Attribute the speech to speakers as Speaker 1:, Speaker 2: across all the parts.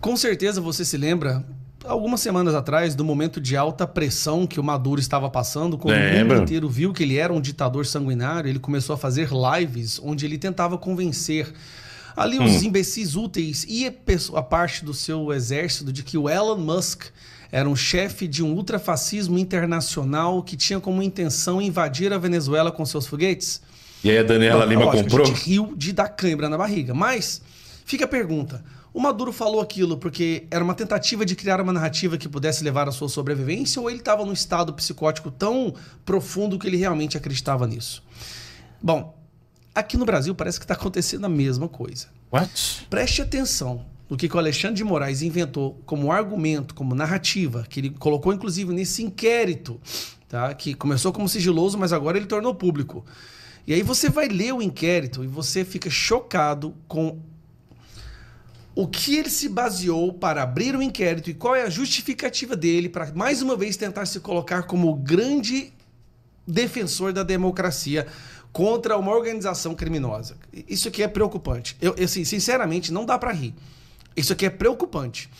Speaker 1: Com certeza você se lembra algumas semanas atrás do momento de alta pressão que o Maduro estava passando, quando Lembra? o mundo inteiro viu que ele era um ditador sanguinário, ele começou a fazer lives onde ele tentava convencer ali os hum. imbecis úteis e a parte do seu exército de que o Elon Musk era um chefe de um ultrafascismo internacional que tinha como intenção invadir a Venezuela com seus foguetes.
Speaker 2: E aí a Daniela Não, Lima lógico, comprou? A gente
Speaker 1: riu de dar cãibra na barriga, mas fica a pergunta. O Maduro falou aquilo porque era uma tentativa de criar uma narrativa que pudesse levar à sua sobrevivência ou ele estava num estado psicótico tão profundo que ele realmente acreditava nisso? Bom, aqui no Brasil parece que está acontecendo a mesma coisa. What? Preste atenção no que, que o Alexandre de Moraes inventou como argumento, como narrativa, que ele colocou inclusive nesse inquérito, tá? que começou como sigiloso, mas agora ele tornou público. E aí você vai ler o inquérito e você fica chocado com o que ele se baseou para abrir o um inquérito e qual é a justificativa dele para, mais uma vez, tentar se colocar como grande defensor da democracia contra uma organização criminosa. Isso aqui é preocupante. Eu, assim, sinceramente, não dá para rir. Isso aqui é preocupante.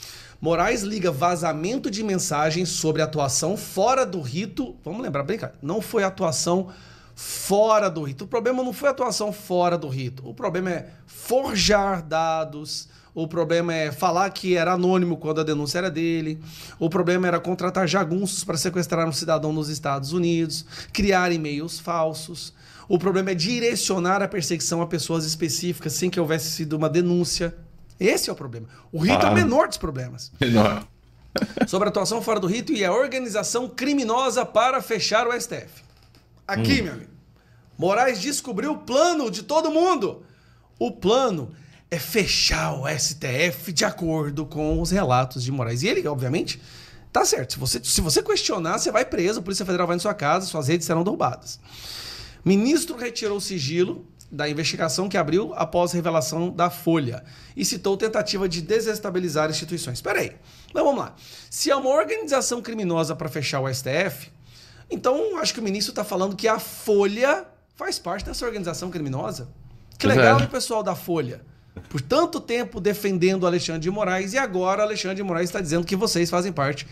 Speaker 1: Moraes liga vazamento de mensagens sobre atuação fora do rito. Vamos lembrar bem, não foi atuação fora do rito. O problema não foi atuação fora do rito. O problema é forjar dados. O problema é falar que era anônimo quando a denúncia era dele. O problema era contratar jagunços para sequestrar um cidadão nos Estados Unidos, criar e-mails falsos. O problema é direcionar a perseguição a pessoas específicas sem que houvesse sido uma denúncia. Esse é o problema. O rito ah, é o menor dos problemas. Menor. Sobre a atuação fora do rito e a organização criminosa para fechar o STF. Aqui, hum. meu amigo. Moraes descobriu o plano de todo mundo. O plano é fechar o STF de acordo com os relatos de Moraes. E ele, obviamente, tá certo. Se você, se você questionar, você vai preso, a Polícia Federal vai na sua casa, suas redes serão derrubadas. Ministro retirou o sigilo da investigação que abriu após a revelação da Folha e citou tentativa de desestabilizar instituições. Espera aí. vamos lá. Se é uma organização criminosa para fechar o STF, então acho que o ministro está falando que a Folha faz parte dessa organização criminosa. Que é. legal, o pessoal da Folha? Por tanto tempo defendendo Alexandre de Moraes e agora Alexandre de Moraes está dizendo que vocês fazem parte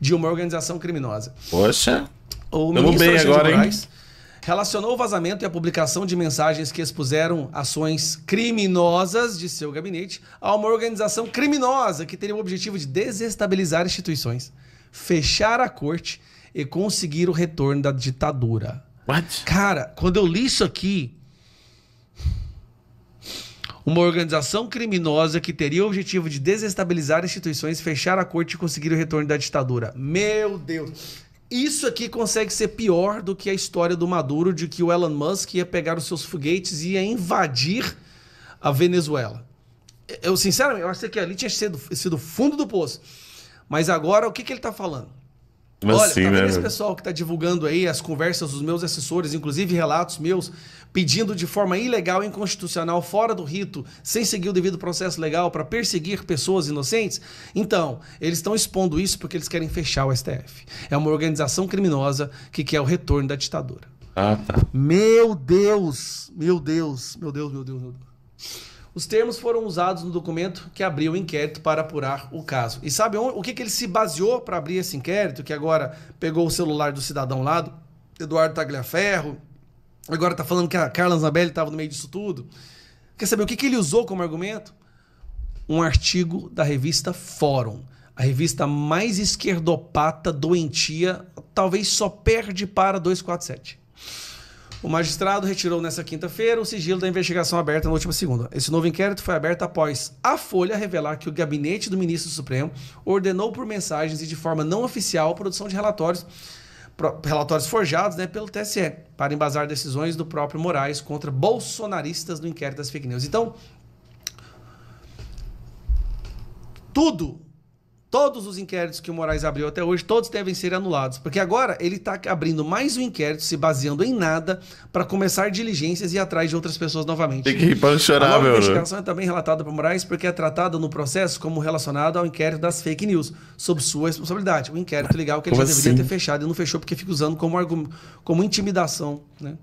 Speaker 1: de uma organização criminosa. Poxa. O Tamo ministro Alexandre agora, de Moraes hein? relacionou o vazamento e a publicação de mensagens que expuseram ações criminosas de seu gabinete a uma organização criminosa que teria o objetivo de desestabilizar instituições, fechar a corte e conseguir o retorno da ditadura. What? Cara, quando eu li isso aqui, uma organização criminosa que teria o objetivo de desestabilizar instituições, fechar a corte e conseguir o retorno da ditadura. Meu Deus! Isso aqui consegue ser pior do que a história do Maduro de que o Elon Musk ia pegar os seus foguetes e ia invadir a Venezuela. Eu, sinceramente, eu achei que ali tinha sido, sido fundo do poço. Mas agora, o que, que ele está falando? Olha, tá né? esse pessoal que está divulgando aí as conversas dos meus assessores, inclusive relatos meus, pedindo de forma ilegal, inconstitucional, fora do rito, sem seguir o devido processo legal para perseguir pessoas inocentes? Então, eles estão expondo isso porque eles querem fechar o STF. É uma organização criminosa que quer o retorno da ditadura. Ah, tá. Meu Deus! Meu Deus, meu Deus, meu Deus, meu Deus. Os termos foram usados no documento que abriu o inquérito para apurar o caso. E sabe o que, que ele se baseou para abrir esse inquérito? Que agora pegou o celular do cidadão lá, Eduardo Tagliaferro, agora está falando que a Carla Zambelli estava no meio disso tudo. Quer saber o que, que ele usou como argumento? Um artigo da revista Fórum, a revista mais esquerdopata, doentia, talvez só perde para 247. O magistrado retirou nessa quinta-feira o sigilo da investigação aberta na última segunda. Esse novo inquérito foi aberto após a Folha revelar que o gabinete do ministro Supremo ordenou por mensagens e de forma não oficial a produção de relatórios relatórios forjados né, pelo TSE para embasar decisões do próprio Moraes contra bolsonaristas no inquérito das fake news. Então, tudo Todos os inquéritos que o Moraes abriu até hoje, todos devem ser anulados, porque agora ele está abrindo mais um inquérito, se baseando em nada, para começar diligências e ir atrás de outras pessoas novamente. Tem que ir para chorar, a meu. A investigação é também relatada para Moraes porque é tratada no processo como relacionada ao inquérito das fake news, sob sua responsabilidade. O um inquérito legal que ele como já assim? deveria ter fechado e não fechou porque fica usando como, como intimidação, né?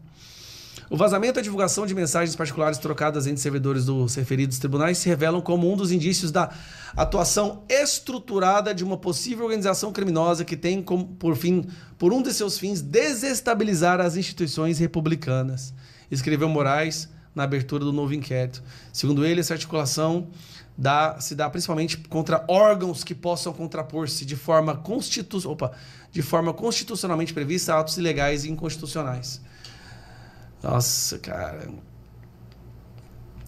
Speaker 1: O vazamento e a divulgação de mensagens particulares trocadas entre servidores dos referidos tribunais se revelam como um dos indícios da atuação estruturada de uma possível organização criminosa que tem como, por fim, por um de seus fins, desestabilizar as instituições republicanas. Escreveu Moraes na abertura do novo inquérito. Segundo ele, essa articulação dá, se dá principalmente contra órgãos que possam contrapor-se de forma constitu, opa, de forma constitucionalmente prevista a atos ilegais e inconstitucionais. Nossa, cara.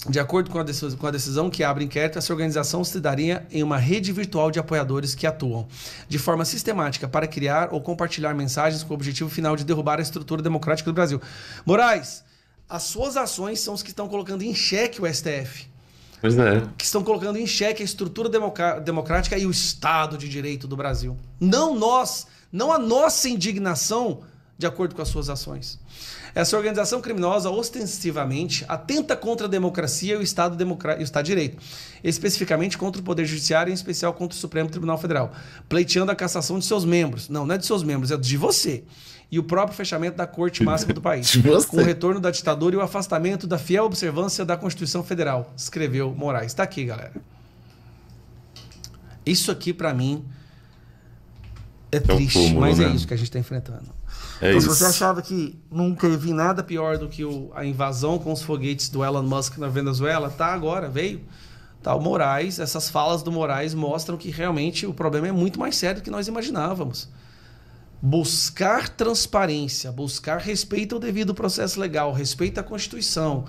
Speaker 1: De acordo com a, decisão, com a decisão que abre inquérito, essa organização se daria em uma rede virtual de apoiadores que atuam de forma sistemática para criar ou compartilhar mensagens com o objetivo final de derrubar a estrutura democrática do Brasil. Moraes, as suas ações são as que estão colocando em xeque o STF. Pois é. Que estão colocando em xeque a estrutura democrática e o Estado de Direito do Brasil. Não nós, não a nossa indignação de acordo com as suas ações. Essa organização criminosa ostensivamente atenta contra a democracia e o Estado, democra... e o Estado de Direito, especificamente contra o Poder Judiciário, em especial contra o Supremo Tribunal Federal, pleiteando a cassação de seus membros. Não, não é de seus membros, é de você e o próprio fechamento da Corte Máxima do país, com o retorno da ditadura e o afastamento da fiel observância da Constituição Federal, escreveu Moraes. Está aqui, galera. Isso aqui, para mim, é, é triste, é um mas né? é isso que a gente está enfrentando. É então, se você achava que nunca vi nada pior do que o, a invasão com os foguetes do Elon Musk na Venezuela, tá agora, veio. Tá, o Moraes, essas falas do Moraes mostram que realmente o problema é muito mais sério do que nós imaginávamos. Buscar transparência, buscar respeito ao devido processo legal, respeito à Constituição,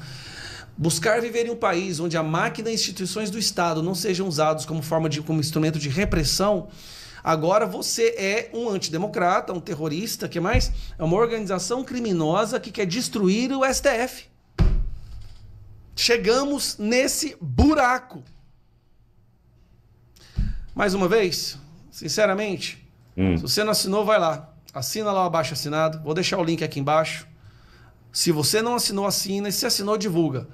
Speaker 1: buscar viver em um país onde a máquina e instituições do Estado não sejam usados como forma de como instrumento de repressão Agora você é um antidemocrata, um terrorista, que mais? É uma organização criminosa que quer destruir o STF. Chegamos nesse buraco. Mais uma vez, sinceramente, hum. se você não assinou, vai lá. Assina lá o abaixo assinado. Vou deixar o link aqui embaixo. Se você não assinou, assina. E se assinou, divulga.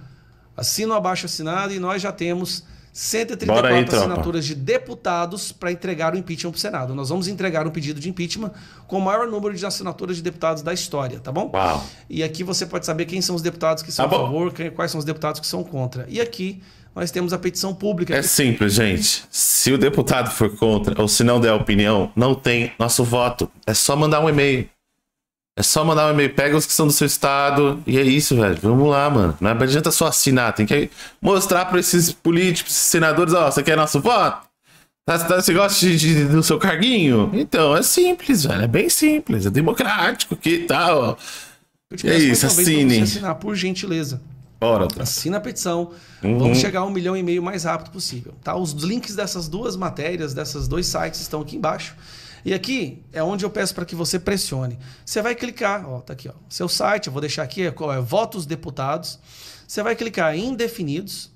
Speaker 1: Assina o abaixo assinado e nós já temos 134 aí, assinaturas tropa. de deputados para entregar o impeachment para o Senado. Nós vamos entregar um pedido de impeachment com o maior número de assinaturas de deputados da história, tá bom? Uau. E aqui você pode saber quem são os deputados que são tá a favor, quem, quais são os deputados que são contra. E aqui nós temos a petição pública. É simples, gente. Se o deputado for contra ou se não der opinião, não tem nosso voto. É só mandar um e-mail. É só mandar um e-mail, pega os que são do seu estado. E é isso, velho. Vamos lá, mano. Não adianta só assinar, tem que mostrar para esses políticos, esses senadores, ó, você quer nosso voto? Tá, tá, você gosta de, de, do seu carguinho? Então, é simples, velho. É bem simples. É democrático é que tal. é isso, assine. assinar, por gentileza. Ora, tá. Assina a petição. Uhum. Vamos chegar a um milhão e meio mais rápido possível. Tá? Os links dessas duas matérias, desses dois sites, estão aqui embaixo. E aqui é onde eu peço para que você pressione. Você vai clicar, ó, tá aqui, ó. Seu site, eu vou deixar aqui, é qual é? Votos deputados. Você vai clicar em indefinidos.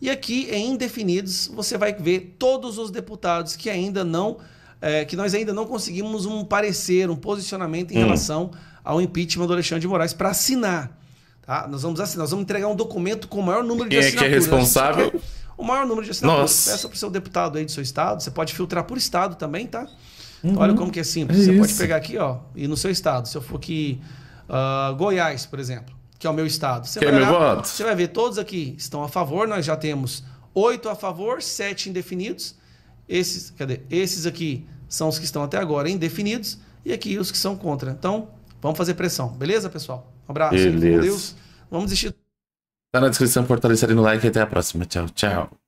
Speaker 1: E aqui em indefinidos, você vai ver todos os deputados que ainda não é, que nós ainda não conseguimos um parecer, um posicionamento em hum. relação ao impeachment do Alexandre de Moraes para assinar. Tá? Nós vamos assinar, nós vamos entregar um documento com o maior número de assinaturas. Quem é que é responsável? O maior número de assinaturas. Nossa. Peça para o seu deputado aí do seu estado, você pode filtrar por estado também, tá?
Speaker 2: Uhum. Olha como que é simples. É você isso. pode pegar
Speaker 1: aqui, ó, e no seu estado. Se eu for aqui, uh, Goiás, por exemplo, que é o meu estado. Você, que vai, é meu olhar, voto. você vai ver, todos aqui estão a favor. Nós já temos oito a favor, sete indefinidos. Esses, cadê? Esses aqui são os que estão até agora indefinidos e aqui os que são contra. Então, vamos fazer pressão. Beleza, pessoal? Um abraço. Beleza. Deus. Vamos desistir. Tá na descrição, fortalecer no like e até a próxima. Tchau, tchau.